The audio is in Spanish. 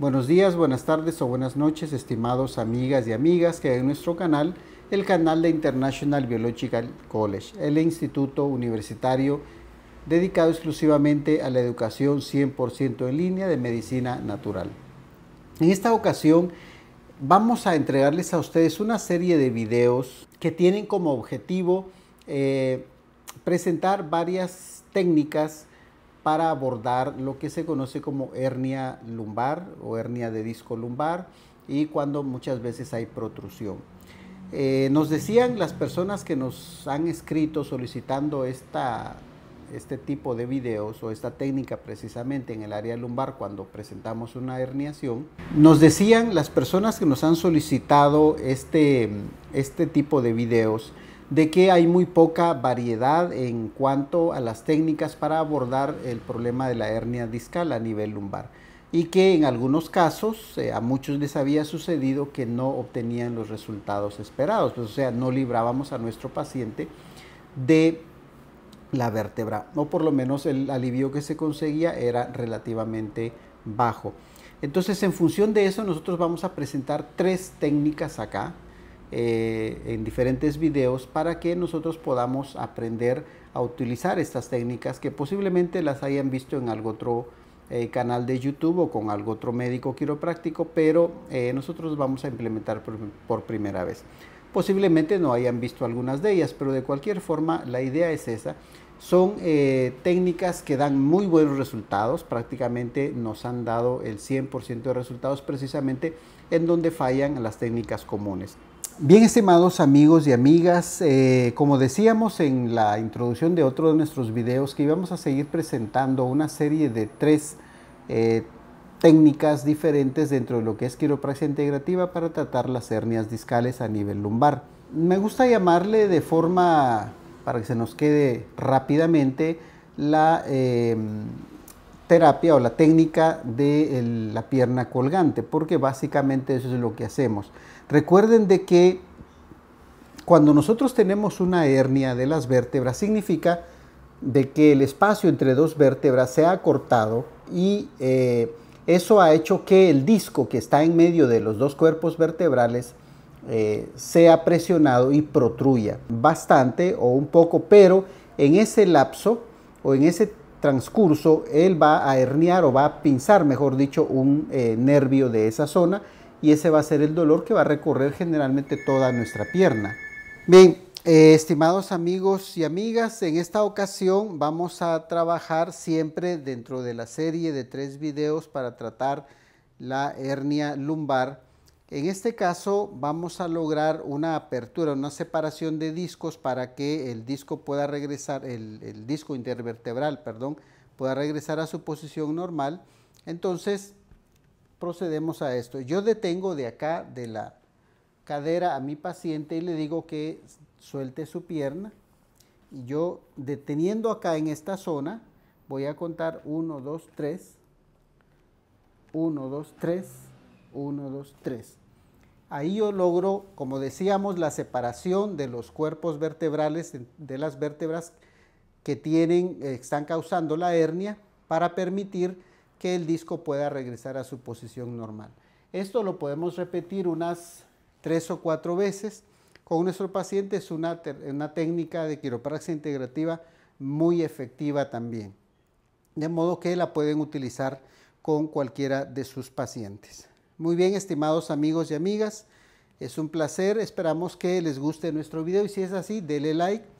Buenos días, buenas tardes o buenas noches, estimados amigas y amigas que hay en nuestro canal, el canal de International Biological College, el instituto universitario dedicado exclusivamente a la educación 100% en línea de medicina natural. En esta ocasión vamos a entregarles a ustedes una serie de videos que tienen como objetivo eh, presentar varias técnicas para abordar lo que se conoce como hernia lumbar o hernia de disco lumbar y cuando muchas veces hay protrusión. Eh, nos decían las personas que nos han escrito solicitando este tipo de videos o esta técnica precisamente en el área lumbar cuando presentamos una herniación, nos decían las personas que nos han solicitado este, este tipo de videos, de que hay muy poca variedad en cuanto a las técnicas para abordar el problema de la hernia discal a nivel lumbar y que en algunos casos eh, a muchos les había sucedido que no obtenían los resultados esperados, pues, o sea, no librábamos a nuestro paciente de la vértebra, o por lo menos el alivio que se conseguía era relativamente bajo. Entonces, en función de eso, nosotros vamos a presentar tres técnicas acá, eh, en diferentes videos para que nosotros podamos aprender a utilizar estas técnicas que posiblemente las hayan visto en algún otro eh, canal de YouTube o con algún otro médico quiropráctico, pero eh, nosotros vamos a implementar por primera vez. Posiblemente no hayan visto algunas de ellas, pero de cualquier forma la idea es esa son eh, técnicas que dan muy buenos resultados, prácticamente nos han dado el 100% de resultados precisamente en donde fallan las técnicas comunes. Bien, estimados amigos y amigas, eh, como decíamos en la introducción de otro de nuestros videos, que íbamos a seguir presentando una serie de tres eh, técnicas diferentes dentro de lo que es quiropraxia integrativa para tratar las hernias discales a nivel lumbar. Me gusta llamarle de forma para que se nos quede rápidamente la em, terapia o la técnica de la pierna colgante, porque básicamente eso es lo que hacemos. Recuerden de que cuando nosotros tenemos una hernia de las vértebras significa de que el espacio entre dos vértebras se ha cortado y eh, eso ha hecho que el disco que está en medio de los dos cuerpos vertebrales eh, sea presionado y protruya bastante o un poco, pero en ese lapso o en ese transcurso él va a herniar o va a pinzar, mejor dicho, un eh, nervio de esa zona y ese va a ser el dolor que va a recorrer generalmente toda nuestra pierna. Bien, eh, estimados amigos y amigas, en esta ocasión vamos a trabajar siempre dentro de la serie de tres videos para tratar la hernia lumbar en este caso vamos a lograr una apertura, una separación de discos para que el disco pueda regresar, el, disco intervertebral, perdón, pueda regresar a su posición normal. Entonces procedemos a esto. Yo detengo de acá, de la cadera a mi paciente y le digo que suelte su pierna. Y yo deteniendo acá en esta zona, voy a contar 1, 2, 3. 1, 2, 3. 1, 2, 3. Ahí yo logro, como decíamos, la separación de los cuerpos vertebrales, de las vértebras que tienen, eh, están causando la hernia, para permitir que el disco pueda regresar a su posición normal. Esto lo podemos repetir unas tres o cuatro veces con nuestro paciente. Es una, una técnica de quiropraxia integrativa muy efectiva también. De modo que la pueden utilizar con cualquiera de sus pacientes. Muy bien, estimados amigos y amigas, es un placer, esperamos que les guste nuestro video y si es así, denle like